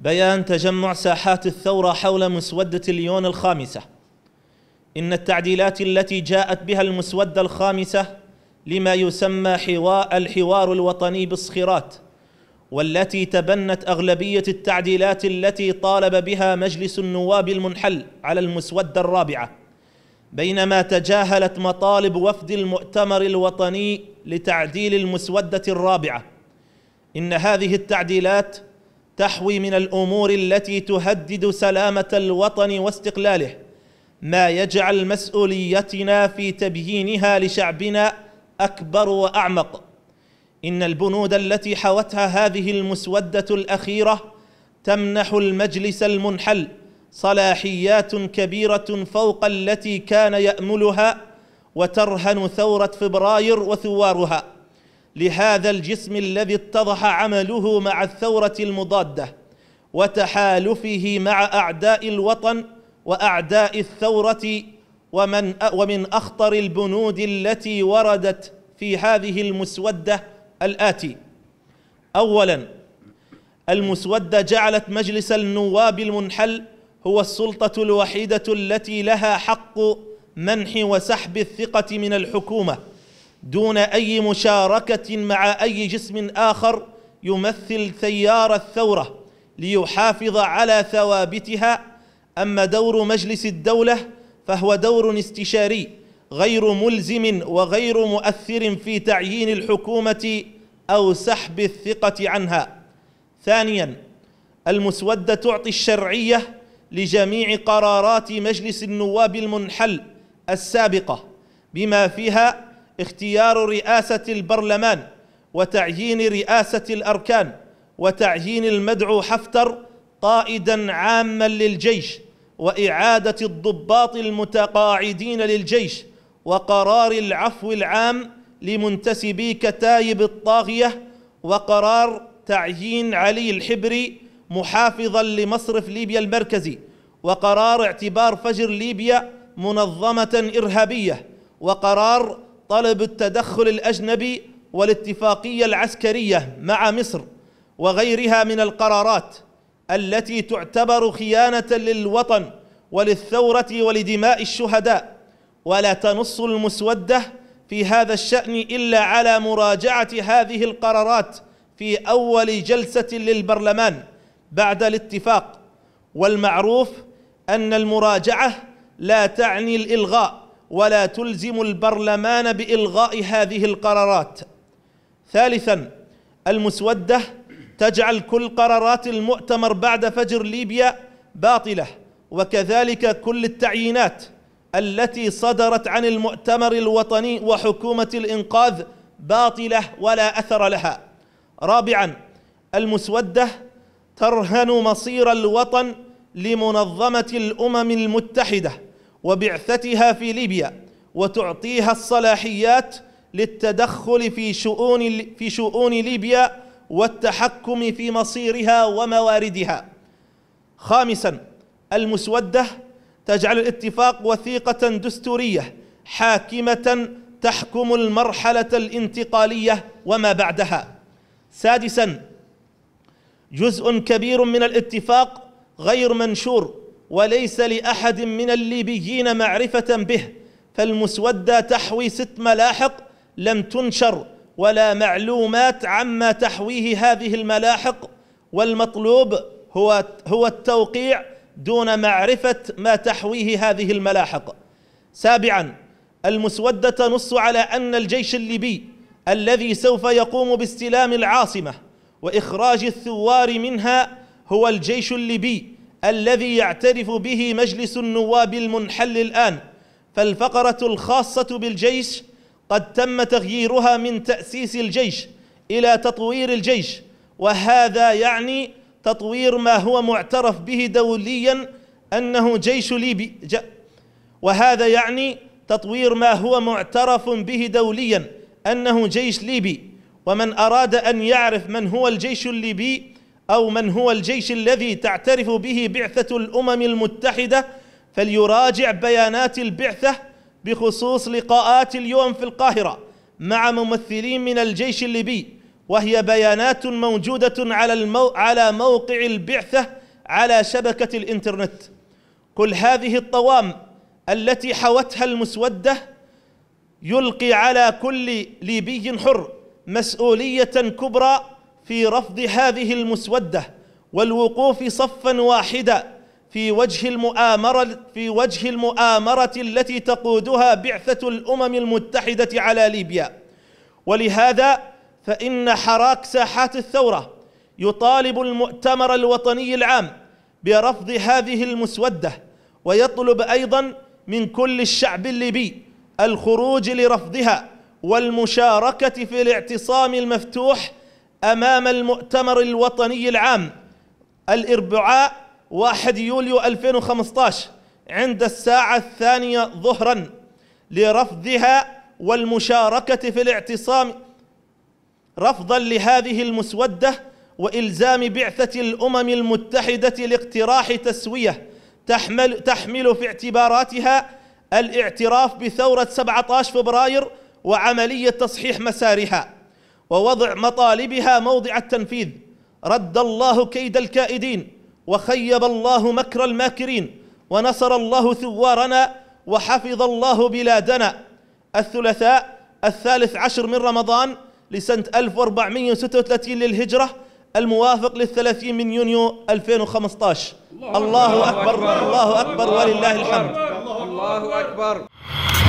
بيان تجمع ساحات الثورة حول مسودة ليون الخامسة إن التعديلات التي جاءت بها المسودة الخامسة لما يسمى حواء الحوار الوطني بالصخرات والتي تبنت أغلبية التعديلات التي طالب بها مجلس النواب المنحل على المسودة الرابعة بينما تجاهلت مطالب وفد المؤتمر الوطني لتعديل المسودة الرابعة إن هذه التعديلات تحوي من الامور التي تهدد سلامه الوطن واستقلاله ما يجعل مسؤوليتنا في تبيينها لشعبنا اكبر واعمق ان البنود التي حوتها هذه المسوده الاخيره تمنح المجلس المنحل صلاحيات كبيره فوق التي كان ياملها وترهن ثوره فبراير وثوارها لهذا الجسم الذي اتضح عمله مع الثورة المضادة وتحالفه مع أعداء الوطن وأعداء الثورة ومن ومن أخطر البنود التي وردت في هذه المسودة الآتي أولا المسودة جعلت مجلس النواب المنحل هو السلطة الوحيدة التي لها حق منح وسحب الثقة من الحكومة دون أي مشاركة مع أي جسم آخر يمثل تيار الثورة ليحافظ على ثوابتها أما دور مجلس الدولة فهو دور استشاري غير ملزم وغير مؤثر في تعيين الحكومة أو سحب الثقة عنها ثانيا المسودة تعطي الشرعية لجميع قرارات مجلس النواب المنحل السابقة بما فيها اختيار رئاسة البرلمان وتعيين رئاسة الأركان وتعيين المدعو حفتر قائدا عاما للجيش وإعادة الضباط المتقاعدين للجيش وقرار العفو العام لمنتسبي كتايب الطاغية وقرار تعيين علي الحبري محافظا لمصرف ليبيا المركزي وقرار اعتبار فجر ليبيا منظمة إرهابية وقرار طلب التدخل الأجنبي والاتفاقية العسكرية مع مصر وغيرها من القرارات التي تعتبر خيانة للوطن وللثورة ولدماء الشهداء ولا تنص المسودة في هذا الشأن إلا على مراجعة هذه القرارات في أول جلسة للبرلمان بعد الاتفاق والمعروف أن المراجعة لا تعني الإلغاء ولا تلزم البرلمان بالغاء هذه القرارات ثالثا المسوده تجعل كل قرارات المؤتمر بعد فجر ليبيا باطله وكذلك كل التعيينات التي صدرت عن المؤتمر الوطني وحكومه الانقاذ باطله ولا اثر لها رابعا المسوده ترهن مصير الوطن لمنظمه الامم المتحده وبعثتها في ليبيا وتعطيها الصلاحيات للتدخل في شؤون في شؤون ليبيا والتحكم في مصيرها ومواردها. خامسا المسوده تجعل الاتفاق وثيقه دستوريه حاكمه تحكم المرحله الانتقاليه وما بعدها. سادسا جزء كبير من الاتفاق غير منشور وليس لاحد من الليبيين معرفه به فالمسوده تحوي ست ملاحق لم تنشر ولا معلومات عما تحويه هذه الملاحق والمطلوب هو هو التوقيع دون معرفه ما تحويه هذه الملاحق سابعا المسوده تنص على ان الجيش الليبي الذي سوف يقوم باستلام العاصمه واخراج الثوار منها هو الجيش الليبي الذي يعترف به مجلس النواب المنحل الآن فالفقرة الخاصة بالجيش قد تم تغييرها من تأسيس الجيش إلى تطوير الجيش وهذا يعني تطوير ما هو معترف به دوليا أنه جيش ليبي وهذا يعني تطوير ما هو معترف به دوليا أنه جيش ليبي ومن أراد أن يعرف من هو الجيش الليبي أو من هو الجيش الذي تعترف به بعثة الأمم المتحدة فليراجع بيانات البعثة بخصوص لقاءات اليوم في القاهرة مع ممثلين من الجيش الليبي وهي بيانات موجودة على المو... على موقع البعثة على شبكة الإنترنت كل هذه الطوام التي حوتها المسودة يلقي على كل ليبي حر مسؤولية كبرى في رفض هذه المسوده والوقوف صفا واحدا في وجه المؤامره في وجه المؤامره التي تقودها بعثه الامم المتحده على ليبيا ولهذا فان حراك ساحات الثوره يطالب المؤتمر الوطني العام برفض هذه المسوده ويطلب ايضا من كل الشعب الليبي الخروج لرفضها والمشاركه في الاعتصام المفتوح أمام المؤتمر الوطني العام الإربعاء 1 يوليو 2015 عند الساعة الثانية ظهرا لرفضها والمشاركة في الاعتصام رفضا لهذه المسودة وإلزام بعثة الأمم المتحدة لاقتراح تسوية تحمل, تحمل في اعتباراتها الاعتراف بثورة 17 فبراير وعملية تصحيح مسارها ووضع مطالبها موضع التنفيذ رد الله كيد الكائدين وخيب الله مكر الماكرين ونصر الله ثوارنا وحفظ الله بلادنا الثلاثاء الثالث عشر من رمضان لسنة 1436 للهجرة الموافق للثلاثين من يونيو 2015 الله, الله أكبر الله أكبر ولله الحمد الله أكبر